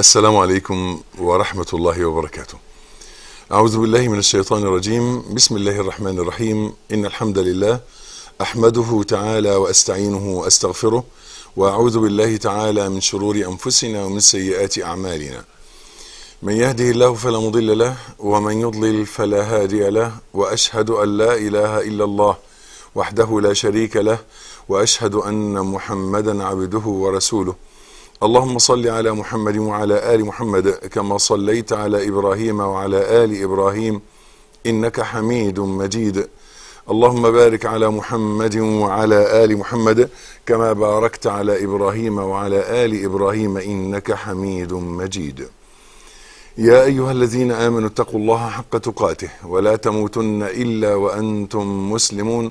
السلام عليكم ورحمة الله وبركاته. أعوذ بالله من الشيطان الرجيم، بسم الله الرحمن الرحيم، إن الحمد لله أحمده تعالى وأستعينه وأستغفره، وأعوذ بالله تعالى من شرور أنفسنا ومن سيئات أعمالنا. من يهده الله فلا مضل له، ومن يضلل فلا هادي له، وأشهد أن لا إله إلا الله وحده لا شريك له، وأشهد أن محمدا عبده ورسوله. اللهم صل على محمد وعلى آل محمد كما صليت على إبراهيم وعلى آل إبراهيم إنك حميد مجيد اللهم بارك على محمد وعلى آل محمد كما باركت على إبراهيم وعلى آل إبراهيم إنك حميد مجيد يا أيها الذين آمنوا اتقوا الله حق تقاته ولا تموتن إلا وأنتم مسلمون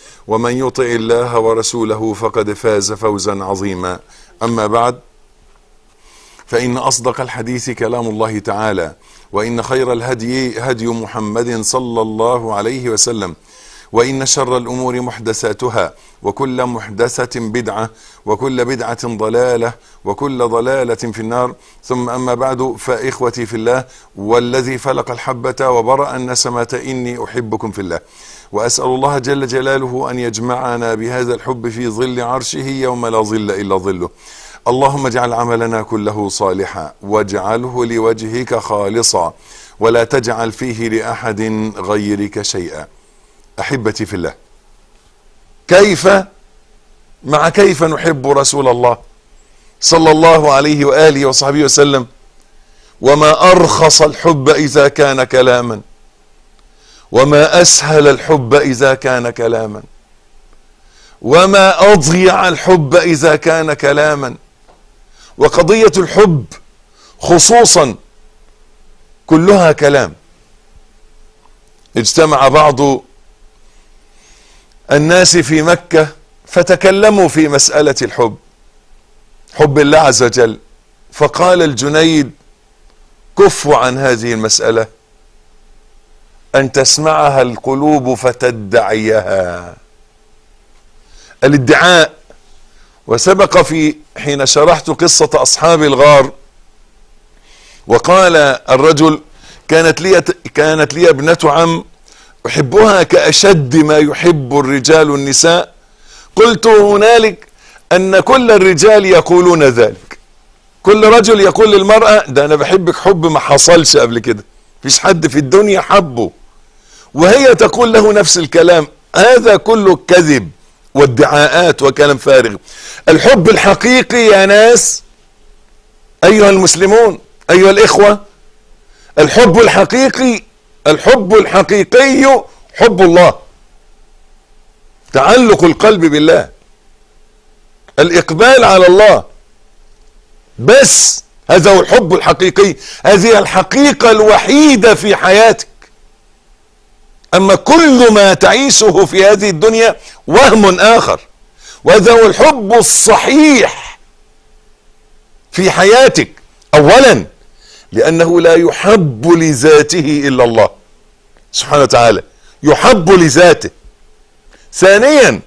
ومن يطع الله ورسوله فقد فاز فوزا عظيما أما بعد فإن أصدق الحديث كلام الله تعالى وإن خير الهدي هدي محمد صلى الله عليه وسلم وإن شر الأمور محدثاتها وكل محدثة بدعة وكل بدعة ضلالة وكل ضلالة في النار ثم أما بعد فإخوتي في الله والذي فلق الحبة وبرأ النسمة إني أحبكم في الله وأسأل الله جل جلاله أن يجمعنا بهذا الحب في ظل عرشه يوم لا ظل إلا ظله اللهم اجعل عملنا كله صالحا واجعله لوجهك خالصا ولا تجعل فيه لأحد غيرك شيئا احبتي في الله كيف مع كيف نحب رسول الله صلى الله عليه واله وصحبه وسلم وما ارخص الحب اذا كان كلاما وما اسهل الحب اذا كان كلاما وما اضيع الحب اذا كان كلاما وقضيه الحب خصوصا كلها كلام اجتمع بعض الناس في مكة فتكلموا في مسألة الحب حب الله عز وجل فقال الجنيد كفوا عن هذه المسألة أن تسمعها القلوب فتدعيها الادعاء وسبق في حين شرحت قصة أصحاب الغار وقال الرجل كانت لي كانت لي ابنة عم أحبها كأشد ما يحب الرجال النساء قلت هنالك أن كل الرجال يقولون ذلك كل رجل يقول للمرأة ده أنا بحبك حب ما حصلش قبل كده فيش حد في الدنيا حبه وهي تقول له نفس الكلام هذا كله كذب وادعاءات وكلام فارغ الحب الحقيقي يا ناس أيها المسلمون أيها الإخوة الحب الحقيقي الحب الحقيقي حب الله تعلق القلب بالله الإقبال على الله بس هذا هو الحب الحقيقي هذه الحقيقة الوحيدة في حياتك أما كل ما تعيشه في هذه الدنيا وهم آخر وهذا هو الحب الصحيح في حياتك أولا لأنه لا يحب لذاته إلا الله سبحانه وتعالى يحب لذاته ثانيا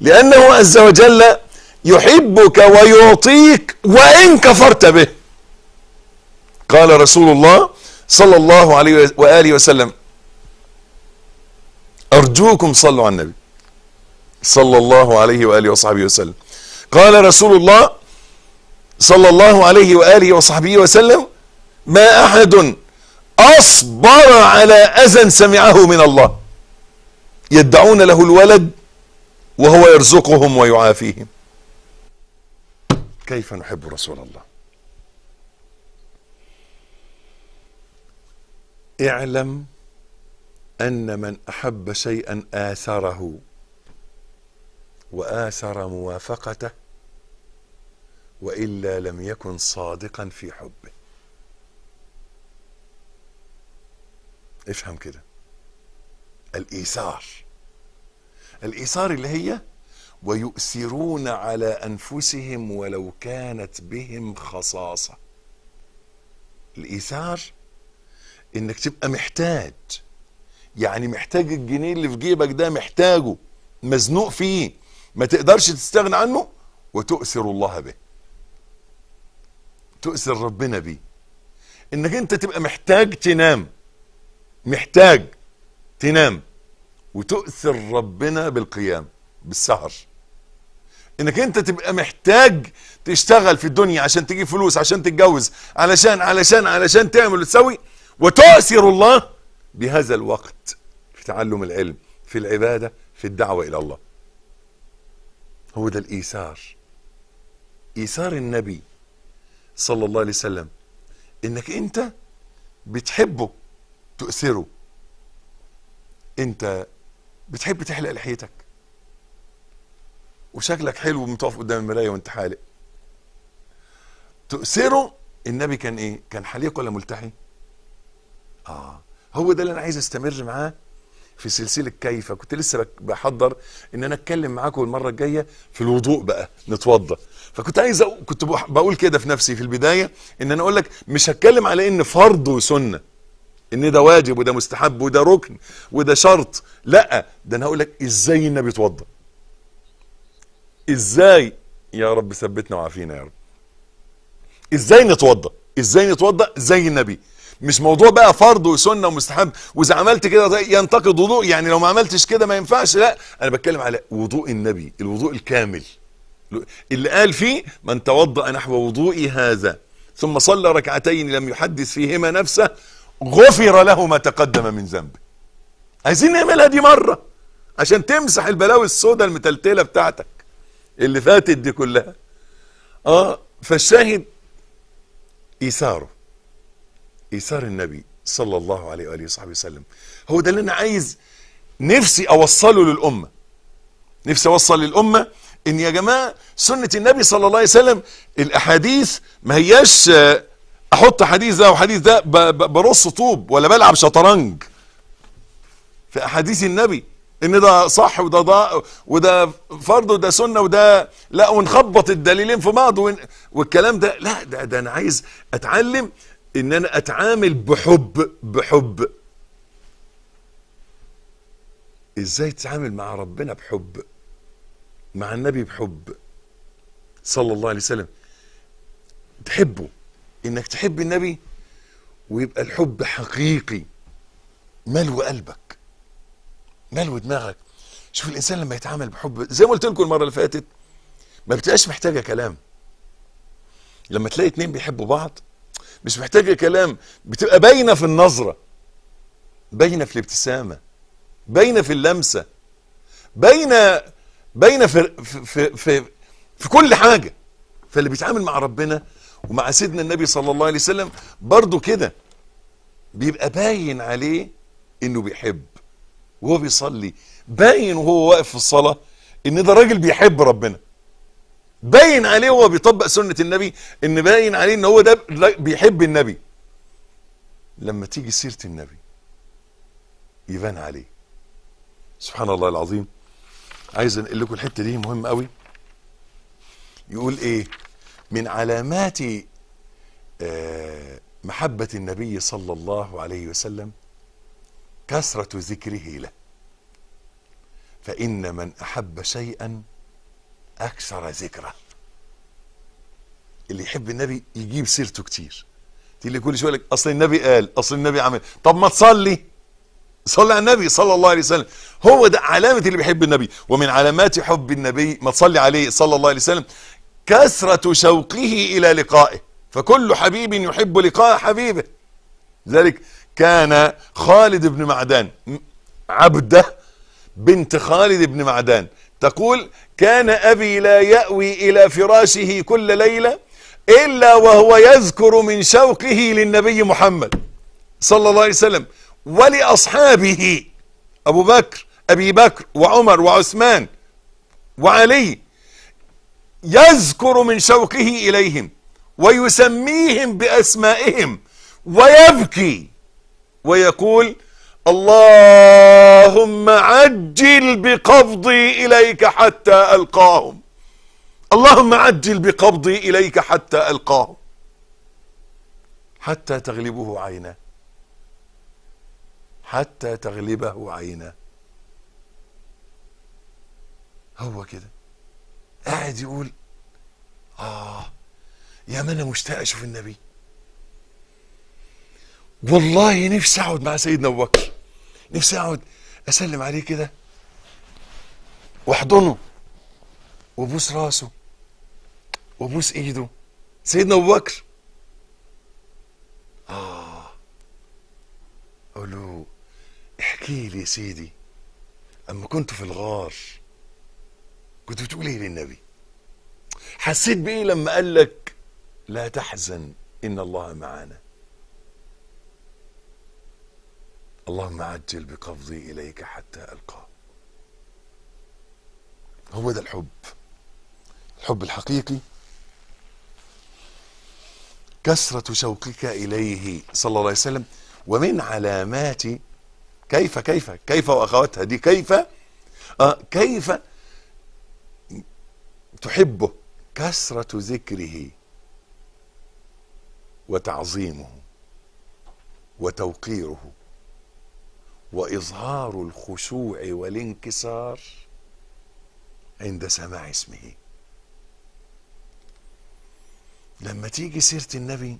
لأنه عز وجل يحبك ويعطيك وإن كفرت به قال رسول الله صلى الله عليه وآله وسلم أرجوكم صلوا على النبي صلى الله عليه وآله وصحبه وسلم قال رسول الله صلى الله عليه وآله وصحبه وسلم ما أحد أصبر على أذى سمعه من الله يدعون له الولد وهو يرزقهم ويعافيهم كيف نحب رسول الله اعلم أن من أحب شيئا آثره وآثر موافقته وإلا لم يكن صادقا في حبه افهم كده الايثار الايثار اللي هي ويؤثرون على انفسهم ولو كانت بهم خصاصه الايثار انك تبقى محتاج يعني محتاج الجنيه اللي في جيبك ده محتاجه مزنوق فيه ما تقدرش تستغنى عنه وتؤثر الله به تؤثر ربنا بيه انك انت تبقى محتاج تنام محتاج تنام وتؤثر ربنا بالقيام بالسهر انك انت تبقى محتاج تشتغل في الدنيا عشان تجيب فلوس عشان تتجوز علشان علشان علشان تعمل وتسوي وتؤثر الله بهذا الوقت في تعلم العلم في العبادة في الدعوة إلى الله هو ده الإيثار إيثار النبي صلى الله عليه وسلم إنك أنت بتحبه تؤثره انت بتحب تحلق لحيتك وشكلك حلو وانت قدام المرايه وانت حالق تؤثره النبي كان ايه كان حليق ولا ملتحي اه هو ده اللي انا عايز استمر معاه في سلسله كيف كنت لسه بحضر ان انا اتكلم معاكم المره الجايه في الوضوء بقى نتوضى فكنت عايز كنت بقول كده في نفسي في البدايه ان انا اقول لك مش هتكلم على ان فرض وسنه ان ده واجب وده مستحب وده ركن وده شرط لا ده انا هقول لك ازاي النبي يتوضا ازاي يا رب ثبتنا وعافينا يا رب ازاي نتوضا ازاي نتوضا زي النبي مش موضوع بقى فرض وسنه ومستحب واذا عملت كده ينتقد وضوء يعني لو ما عملتش كده ما ينفعش لا انا بتكلم على وضوء النبي الوضوء الكامل اللي قال فيه من توضأ نحو وضوئي هذا ثم صلى ركعتين لم يحدث فيهما نفسه غفر له ما تقدم من ذنبه عايزين نعملها دي مرة عشان تمسح البلاوي السوداء المتلتلة بتاعتك اللي فاتت دي كلها اه فالشاهد ايثاره ايثار النبي صلى الله عليه واله وصحبه وسلم هو ده اللي انا عايز نفسي اوصله للامه نفسي اوصل للامه ان يا جماعه سنه النبي صلى الله عليه وسلم الاحاديث ما هياش احط حديث ده وحديث ده برص طوب ولا بلعب شطرنج في احاديث النبي ان ده صح وده ده وده فرض وده سنه وده لا ونخبط الدليلين في بعض والكلام ده لا ده, ده انا عايز اتعلم ان انا اتعامل بحب بحب ازاي تتعامل مع ربنا بحب مع النبي بحب صلى الله عليه وسلم تحبه انك تحب النبي ويبقى الحب حقيقي ملو قلبك ملو دماغك شوف الانسان لما يتعامل بحب زي ما قلت لكم المره اللي فاتت ما بتبقاش محتاجه كلام لما تلاقي اتنين بيحبوا بعض مش محتاجه كلام بتبقى باينه في النظره باينه في الابتسامه باينه في اللمسه باينه باينه في في في, في, في كل حاجه فاللي بيتعامل مع ربنا ومع سيدنا النبي صلى الله عليه وسلم برضه كده بيبقى باين عليه انه بيحب وهو بيصلي باين وهو واقف في الصلاة ان ده راجل بيحب ربنا باين عليه وهو بيطبق سنة النبي ان باين عليه ان هو ده بيحب النبي لما تيجي سيرة النبي يبان عليه سبحان الله العظيم عايز انقل لكم الحتة دي مهم قوي يقول ايه من علامات آه، محبة النبي صلى الله عليه وسلم كثرة ذكره له فإن من أحب شيئا أكثر ذكره اللي يحب النبي يجيب سيرته كتير تيجي كل شويه لك اصل النبي قال اصل النبي عمل طب ما تصلي صلي على النبي صلى الله عليه وسلم هو ده علامة اللي بيحب النبي ومن علامات حب النبي ما تصلي عليه صلى الله عليه وسلم كثرة شوقه إلى لقائه فكل حبيب يحب لقاء حبيبه ذلك كان خالد بن معدان عبده بنت خالد بن معدان تقول كان أبي لا يأوي إلى فراشه كل ليلة إلا وهو يذكر من شوقه للنبي محمد صلى الله عليه وسلم ولأصحابه أبو بكر أبي بكر وعمر وعثمان وعلي يذكر من شوقه إليهم ويسميهم بأسمائهم ويبكي ويقول اللهم عجل بقبضي إليك حتى ألقاهم اللهم عجل بقبضي إليك حتى ألقاهم حتى تغلبه عيناه حتى تغلبه عيناه هو كده قاعد يقول اه يا ما انا مشتاق اشوف النبي والله نفسي اقعد مع سيدنا ابو بكر نفسي اقعد اسلم عليه كده واحضنه وابوس راسه وابوس ايده سيدنا ابو بكر اه اقول له احكي لي يا سيدي اما كنت في الغار كنت بتقول ايه للنبي حسيت بايه لما قال لك لا تحزن ان الله معانا اللهم عجل بقبضي اليك حتى القاه هو ده الحب الحب الحقيقي كثرة شوقك إليه صلى الله عليه وسلم ومن علامات كيف كيف كيف وأخواتها دي كيف آه كيف تحبه كثرة ذكره وتعظيمه وتوقيره وإظهار الخشوع والانكسار عند سماع اسمه لما تيجي سيرة النبي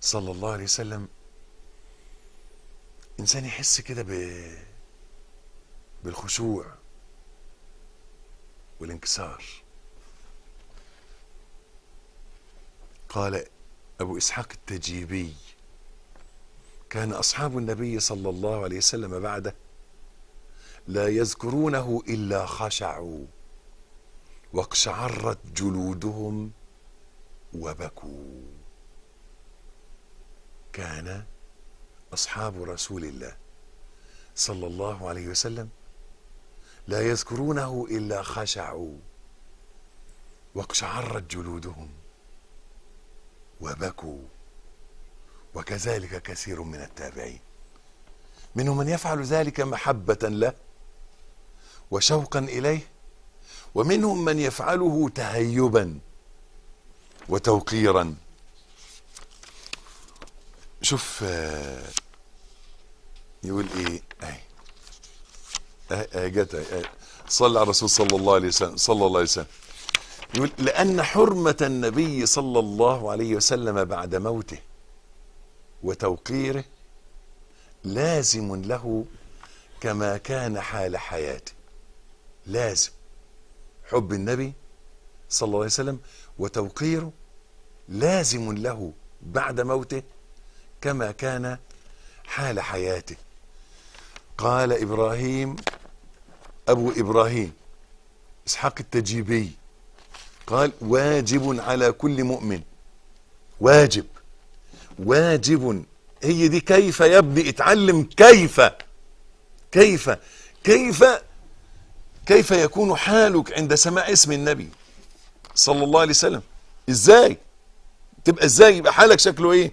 صلى الله عليه وسلم إنسان يحس كده بالخشوع والانكسار قال أبو إسحاق التجيبي كان أصحاب النبي صلى الله عليه وسلم بعده لا يذكرونه إلا خشعوا واقشعرت جلودهم وبكوا كان أصحاب رسول الله صلى الله عليه وسلم لا يذكرونه إلا خشعوا واقشعرت جلودهم وبكوا وكذلك كثير من التابعين منهم من يفعل ذلك محبة له وشوقا إليه ومنهم من يفعله تهيبا وتوقيرا شوف آه، يقول ايه اهي اجت أه، أه، أه، صلى على الرسول صلى الله عليه وسلم صلى الله عليه وسلم يقول لأن حرمة النبي صلى الله عليه وسلم بعد موته وتوقيره لازم له كما كان حال حياته لازم حب النبي صلى الله عليه وسلم وتوقيره لازم له بعد موته كما كان حال حياته قال إبراهيم أبو إبراهيم إسحاق التجيبي قال واجب على كل مؤمن واجب واجب هي دي كيف يا ابني اتعلم كيف كيف كيف كيف يكون حالك عند سماع اسم النبي صلى الله عليه وسلم ازاي تبقى ازاي يبقى حالك شكله ايه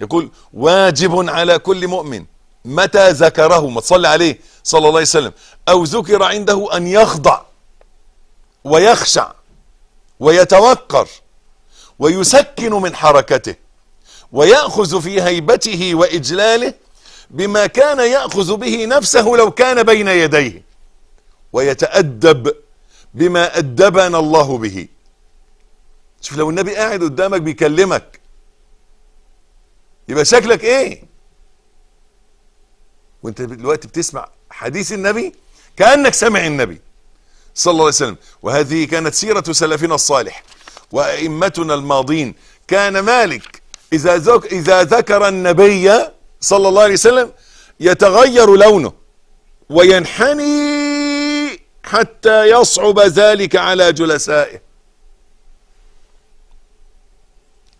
يقول واجب على كل مؤمن متى ذكره ما تصلي عليه صلى الله عليه وسلم أو ذكر عنده أن يخضع ويخشع ويتوقر ويسكن من حركته ويأخذ في هيبته وإجلاله بما كان يأخذ به نفسه لو كان بين يديه ويتأدب بما أدبنا الله به شوف لو النبي قاعد قدامك بيكلمك يبقى شكلك ايه وانت دلوقتي بتسمع حديث النبي كأنك سامع النبي صلى الله عليه وسلم وهذه كانت سيرة سلفنا الصالح وأئمتنا الماضين كان مالك إذا, ذك إذا ذكر النبي صلى الله عليه وسلم يتغير لونه وينحني حتى يصعب ذلك على جلسائه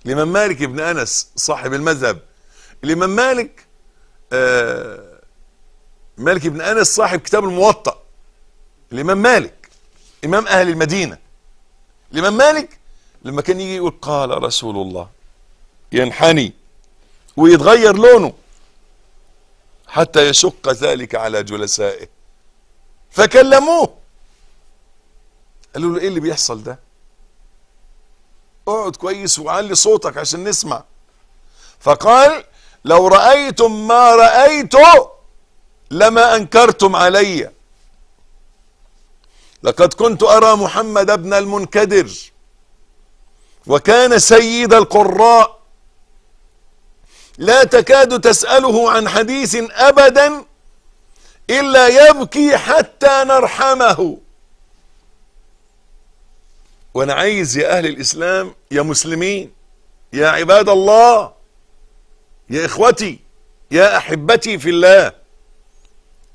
الإمام مالك ابن أنس صاحب المذهب الإمام مالك آه مالك بن أنس صاحب كتاب الموطأ الإمام مالك إمام أهل المدينة الإمام مالك لما كان يجي يقول قال رسول الله ينحني ويتغير لونه حتى يشق ذلك على جلسائه فكلموه قالوا له ايه اللي بيحصل ده اقعد كويس وعلي صوتك عشان نسمع فقال لو رأيتم ما رأيته لما أنكرتم علي لقد كنت أرى محمد بن المنكدر وكان سيد القراء لا تكاد تسأله عن حديث أبدا إلا يبكي حتى نرحمه وأنا عايز يا أهل الإسلام يا مسلمين يا عباد الله يا إخوتي يا أحبتي في الله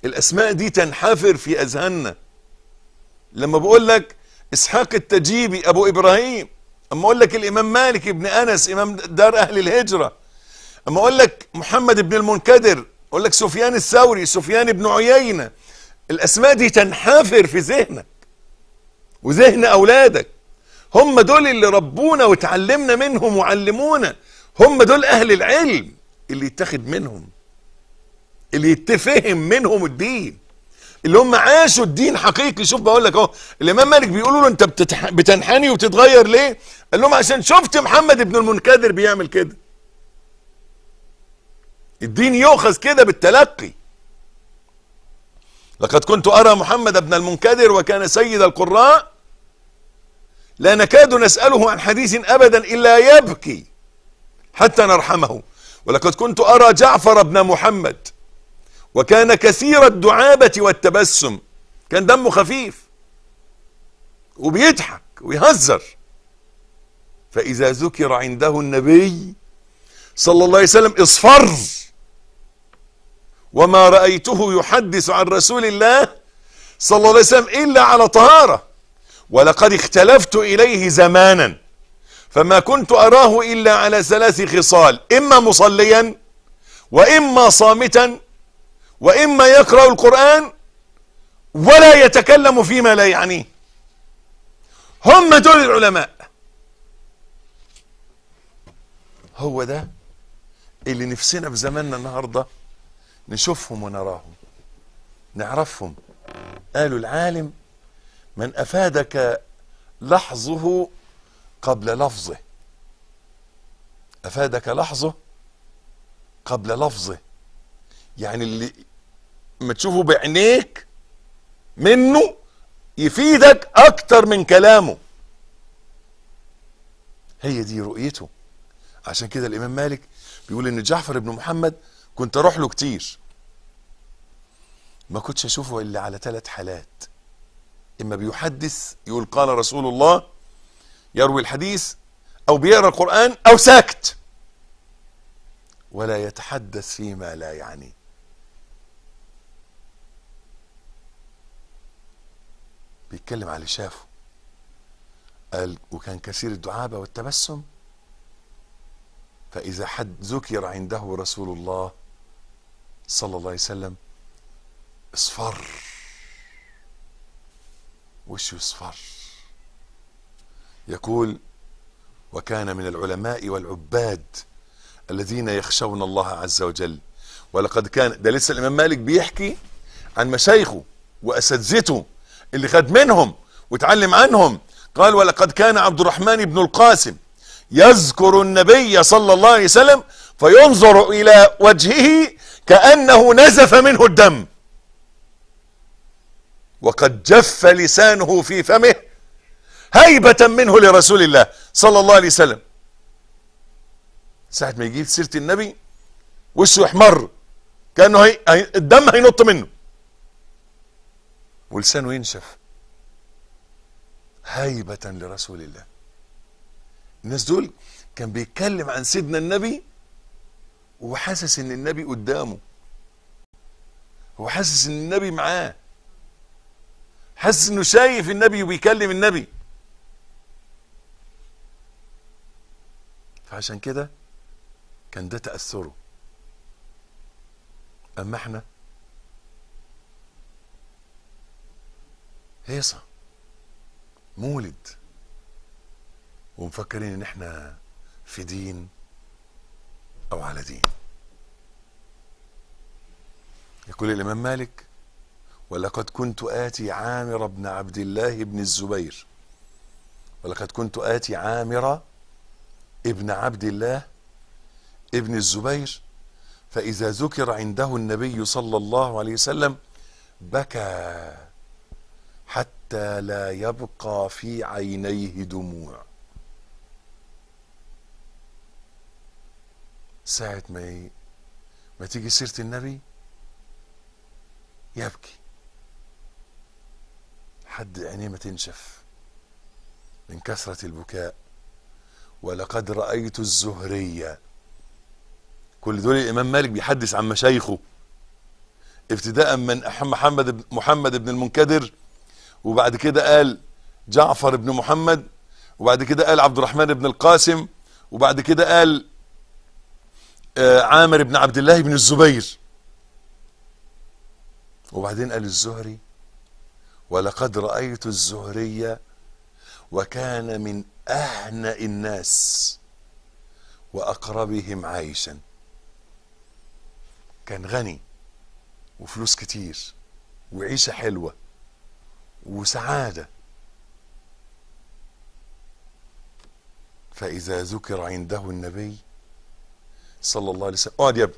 الأسماء دي تنحفر في أذهاننا لما بقول لك إسحاق التجيبي أبو إبراهيم أما أقول لك الإمام مالك ابن أنس إمام دار أهل الهجرة أما أقول لك محمد بن المنكدر أقول لك سفيان الثوري سفيان بن عيينة الأسماء دي تنحفر في ذهنك وذهن أولادك هم دول اللي ربونا وتعلمنا منهم وعلمونا هم دول أهل العلم اللي يتاخد منهم اللي يتفهم منهم الدين اللي هم عاشوا الدين حقيقي شوف بقول لك اهو الامام مالك بيقولوا له انت بتتح... بتنحني وبتتغير ليه قال لهم عشان شفت محمد بن المنكدر بيعمل كده الدين يؤخذ كده بالتلقي لقد كنت ارى محمد بن المنكدر وكان سيد القراء لا نكاد نساله عن حديث ابدا الا يبكي حتى نرحمه ولقد كنت ارى جعفر بن محمد وكان كثير الدعابة والتبسم كان دمه خفيف وبيضحك ويهزر فإذا ذكر عنده النبي صلى الله عليه وسلم اصفر وما رأيته يحدث عن رسول الله صلى الله عليه وسلم إلا على طهارة ولقد اختلفت إليه زمانا فما كنت أراه إلا على ثلاث خصال إما مصليا وإما صامتا وإما يقرأ القرآن ولا يتكلم فيما لا يعنيه هم دول العلماء هو ده اللي نفسنا في زماننا النهارده نشوفهم ونراهم نعرفهم قالوا العالم من أفادك لحظه قبل لفظه أفادك لحظه قبل لفظه يعني اللي ما تشوفه بعينيك منه يفيدك اكتر من كلامه هي دي رؤيته عشان كده الامام مالك بيقول ان جعفر بن محمد كنت اروح له كتير ما كنتش اشوفه الا على ثلاث حالات اما بيحدث يقول قال رسول الله يروي الحديث او بيقرا القران او ساكت ولا يتحدث فيما لا يعنيه بيتكلم على اللي شافه قال وكان كثير الدعابة والتبسم فإذا حد ذكر عنده رسول الله صلى الله عليه وسلم اصفر وش يصفر يقول وكان من العلماء والعباد الذين يخشون الله عز وجل ولقد كان ده لسه الإمام مالك بيحكي عن مشايخه وأساتذته اللي خد منهم وتعلم عنهم قال ولقد كان عبد الرحمن بن القاسم يذكر النبي صلى الله عليه وسلم فينظر إلى وجهه كأنه نزف منه الدم وقد جف لسانه في فمه هيبة منه لرسول الله صلى الله عليه وسلم ساعة ما يجيب سيرة النبي وشه يحمر كأنه الدم هينط منه ولسانه ينشف هيبة لرسول الله الناس دول كان بيتكلم عن سيدنا النبي وحاسس ان النبي قدامه هو حاسس ان النبي معاه حاسس انه شايف النبي وبيكلم النبي فعشان كده كان ده تأثره أما احنا هيصة مولد ومفكرين ان احنا في دين او على دين يقول الامام مالك ولقد كنت آتي عامر بن عبد الله بن الزبير ولقد كنت آتي عامر ابن عبد الله ابن الزبير فإذا ذكر عنده النبي صلى الله عليه وسلم بكى حتى لا يبقى في عينيه دموع ساعة ما ما تيجي سيرة النبي يبكي حد عينيه ما تنشف من كثرة البكاء ولقد رأيت الزهرية كل دول الإمام مالك بيحدث عن مشايخه ابتداء من محمد بن محمد بن المنكدر وبعد كده قال جعفر بن محمد وبعد كده قال عبد الرحمن بن القاسم وبعد كده قال آه، عامر بن عبد الله بن الزبير وبعدين قال الزهري ولقد رأيت الزهري وكان من أهنأ الناس وأقربهم عيشا كان غني وفلوس كتير وعيشة حلوة وسعاده فاذا ذكر عنده النبي صلى الله عليه وسلم اقعد آه، يا ابني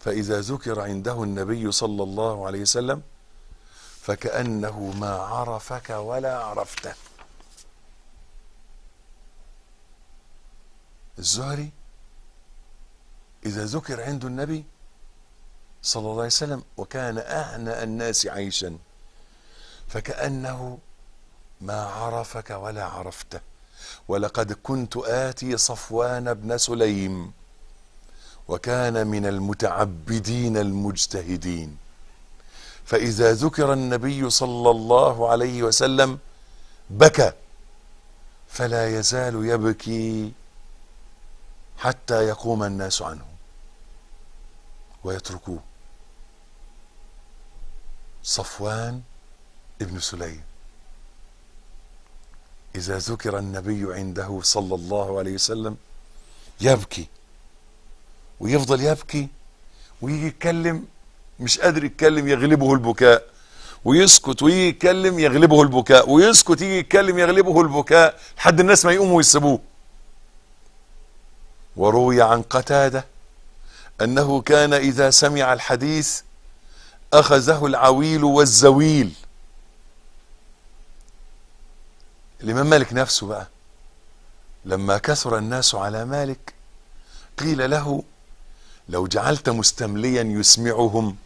فاذا ذكر عنده النبي صلى الله عليه وسلم فكانه ما عرفك ولا عرفته الزهري إذا ذكر عنده النبي صلى الله عليه وسلم وكان أهنأ الناس عيشا فكأنه ما عرفك ولا عرفته ولقد كنت آتي صفوان بن سليم وكان من المتعبدين المجتهدين فإذا ذكر النبي صلى الله عليه وسلم بكى فلا يزال يبكي حتى يقوم الناس عنه ويتركوه صفوان ابن سليم إذا ذكر النبي عنده صلى الله عليه وسلم يبكي ويفضل يبكي ويجي يتكلم مش قادر يتكلم يغلبه البكاء ويسكت ويجي يتكلم يغلبه البكاء ويسكت يجي يتكلم يغلبه البكاء لحد الناس ما يقوموا ويسيبوه وروي عن قتاده انه كان اذا سمع الحديث أخذه العويل والزويل الإمام مالك نفسه بقى لما كثر الناس على مالك قيل له لو جعلت مستمليا يسمعهم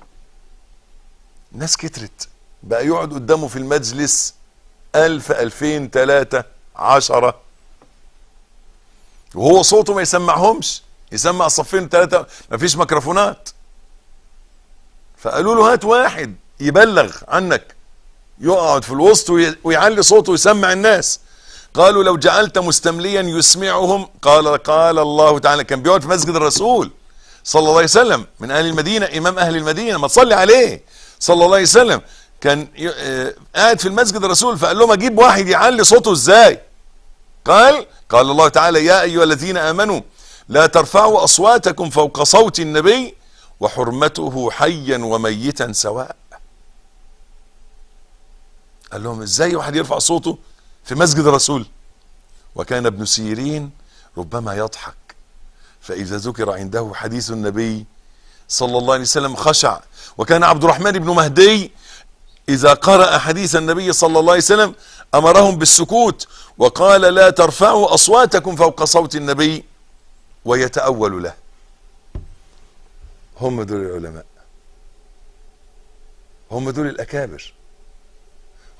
ناس كترت بقى يقعد قدامه في المجلس ألف ألفين تلاتة عشرة وهو صوته ما يسمعهمش يسمع صفين تلاتة فيش ميكروفونات فقالوا له هات واحد يبلغ عنك يقعد في الوسط ويعلي صوته ويسمع الناس قالوا لو جعلت مستمليا يسمعهم قال قال الله تعالى كان بيقعد في مسجد الرسول صلى الله عليه وسلم من أهل المدينة إمام أهل المدينة ما تصلي عليه صلى الله عليه وسلم كان آه، قاعد في المسجد الرسول فقال لهم أجيب واحد يعلي صوته إزاي قال قال الله تعالى يا أيها الذين آمنوا لا ترفعوا أصواتكم فوق صوت النبي وحرمته حيا وميتا سواء قال لهم ازاي واحد يرفع صوته في مسجد الرسول وكان ابن سيرين ربما يضحك فإذا ذكر عنده حديث النبي صلى الله عليه وسلم خشع وكان عبد الرحمن بن مهدي إذا قرأ حديث النبي صلى الله عليه وسلم أمرهم بالسكوت وقال لا ترفعوا أصواتكم فوق صوت النبي ويتأول له هم دول العلماء هم دول الأكابر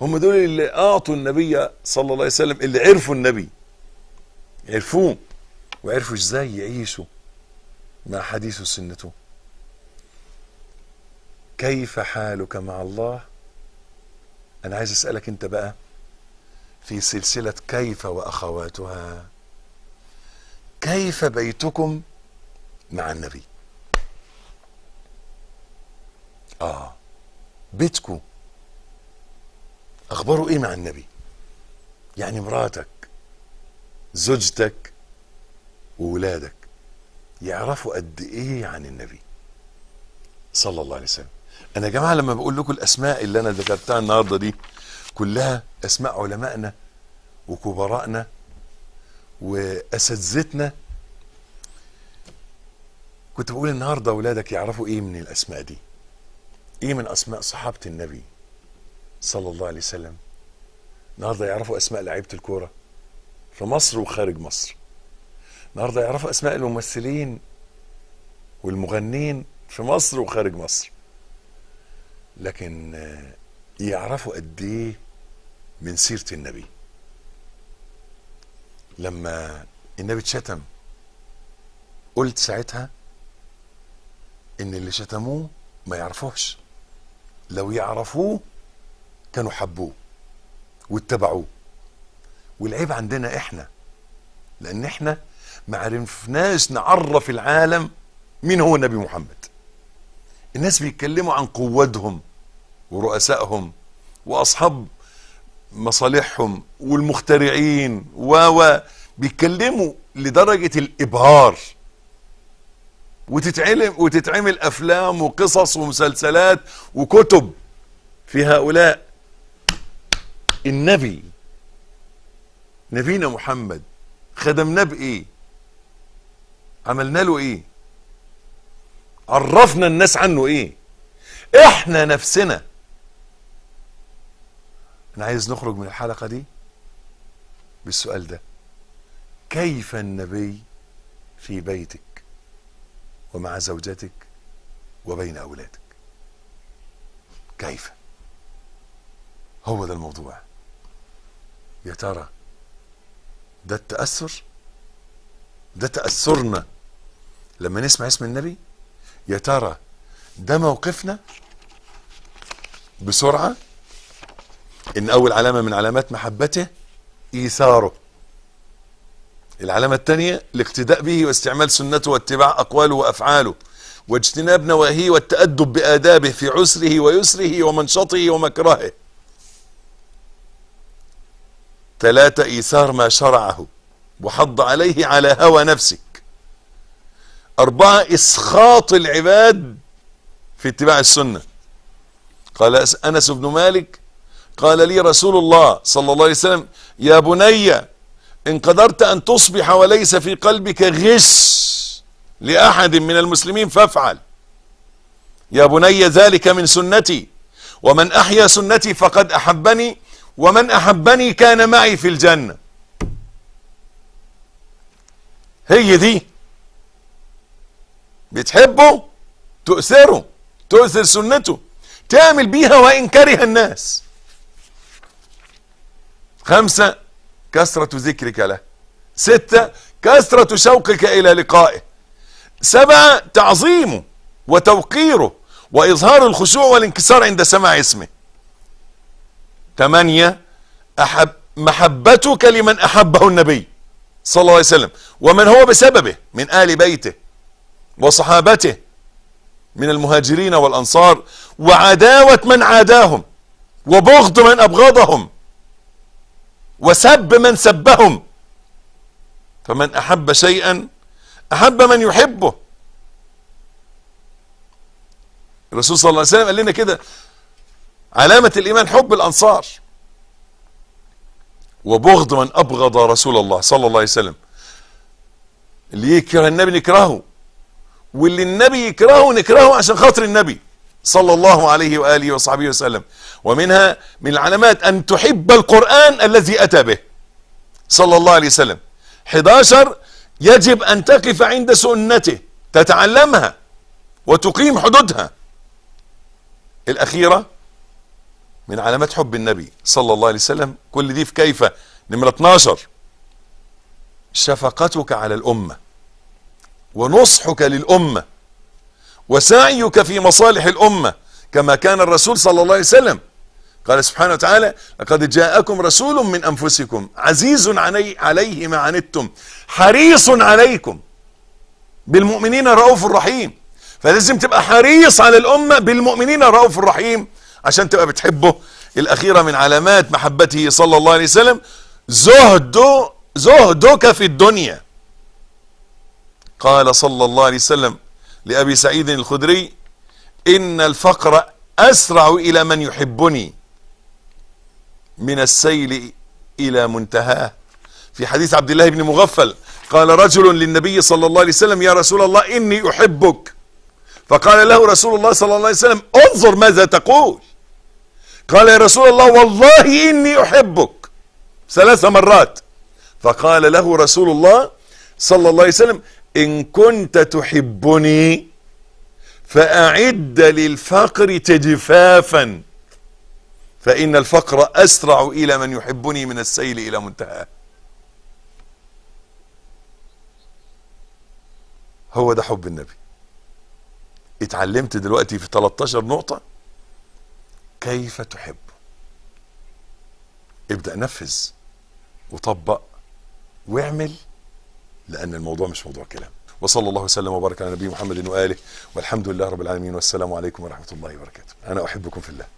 هم دول اللي أعطوا النبي صلى الله عليه وسلم اللي عرفوا النبي عرفوه وعرفوا ازاي يعيشوا مع حديثه سنته كيف حالك مع الله أنا عايز أسألك أنت بقى في سلسلة كيف وأخواتها كيف بيتكم مع النبي اه بيتكو اخباره ايه مع النبي يعني مراتك زوجتك وولادك يعرفوا قد ايه عن النبي صلى الله عليه وسلم انا يا جماعه لما بقول لكم الاسماء اللي انا ذكرتها النهارده دي كلها اسماء علمائنا وكبرائنا واساتذتنا كنت بقول النهارده اولادك يعرفوا ايه من الاسماء دي ايه من اسماء صحابه النبي صلى الله عليه وسلم النهارده يعرفوا اسماء لعيبه الكوره في مصر وخارج مصر النهارده يعرفوا اسماء الممثلين والمغنين في مصر وخارج مصر لكن آه، يعرفوا قد ايه من سيره النبي لما النبي اتشتم قلت ساعتها ان اللي شتموه ما يعرفوش لو يعرفوه كانوا حبوه واتبعوه والعيب عندنا احنا لان احنا ما عرفناش نعرف العالم مين هو النبي محمد الناس بيتكلموا عن قوادهم ورؤسائهم واصحاب مصالحهم والمخترعين و بيتكلموا لدرجه الابهار وتتعلم وتتعمل افلام وقصص ومسلسلات وكتب في هؤلاء النبي نبينا محمد خدمناه بايه عملنا له ايه عرفنا الناس عنه ايه احنا نفسنا انا عايز نخرج من الحلقه دي بالسؤال ده كيف النبي في بيتك ومع زوجتك وبين أولادك كيف هو ده الموضوع يا ترى ده التأثر ده تأثرنا لما نسمع اسم النبي يا ترى ده موقفنا بسرعة إن أول علامة من علامات محبته إيثاره العلامة الثانية الاقتداء به واستعمال سنته واتباع أقواله وأفعاله واجتناب نواهيه والتأدب بآدابه في عسره ويسره ومنشطه ومكرهه ثلاثة إيثار ما شرعه وحض عليه على هوى نفسك أربعة إسخاط العباد في اتباع السنة قال أنس بن مالك قال لي رسول الله صلى الله عليه وسلم يا بني إن قدرت أن تصبح وليس في قلبك غش لأحد من المسلمين فافعل يا بني ذلك من سنتي ومن أحيا سنتي فقد أحبني ومن أحبني كان معي في الجنة هي دي بتحبه تؤثره تؤثر سنته تعمل بيها وإن كره الناس خمسة كثرة ذكرك له ستة كثرة شوقك إلى لقائه سبعة تعظيمه وتوقيره وإظهار الخشوع والانكسار عند سماع اسمه ثمانية أحب محبتك لمن أحبه النبي صلى الله عليه وسلم ومن هو بسببه من آل بيته وصحابته من المهاجرين والأنصار وعداوة من عاداهم وبغض من أبغضهم وسب من سبهم فمن أحب شيئا أحب من يحبه الرسول صلى الله عليه وسلم قال لنا كده علامة الإيمان حب الأنصار وبغض من أبغض رسول الله صلى الله عليه وسلم اللي يكره النبي نكرهه واللي النبي يكرهه نكرهه عشان خاطر النبي صلى الله عليه وآله وصحبه وسلم ومنها من العلامات أن تحب القرآن الذي أتى به صلى الله عليه وسلم 11 يجب أن تقف عند سنته تتعلمها وتقيم حدودها الأخيرة من علامات حب النبي صلى الله عليه وسلم كل دي في كيف نمرة 12 شفقتك على الأمة ونصحك للأمة وسعيك في مصالح الأمة كما كان الرسول صلى الله عليه وسلم قال سبحانه وتعالى لقد جاءكم رسول من أنفسكم عزيز علي عليه ما عنتم حريص عليكم بالمؤمنين رؤوف رحيم فلازم تبقى حريص على الأمة بالمؤمنين رؤوف رحيم عشان تبقى بتحبه الأخيرة من علامات محبته صلى الله عليه وسلم زهده زهدك في الدنيا قال صلى الله عليه وسلم لأبي سعيد الخدري إن الفقر أسرع إلى من يحبني من السيل إلى منتهاه في حديث عبد الله بن مغفل قال رجل للنبي صلى الله عليه وسلم يا رسول الله إني أحبك فقال له رسول الله صلى الله عليه وسلم انظر ماذا تقول قال يا رسول الله والله إني أحبك ثلاث مرات فقال له رسول الله صلى الله عليه وسلم إن كنت تحبني فأعد للفقر تجفافا فإن الفقر أسرع إلى من يحبني من السيل إلى منتهاه هو ده حب النبي اتعلمت دلوقتي في 13 نقطة كيف تحب ابدأ نفذ وطبق واعمل لأن الموضوع مش موضوع كلام وصلى الله وسلم وبارك على نبي محمد وآله والحمد لله رب العالمين والسلام عليكم ورحمة الله وبركاته أنا أحبكم في الله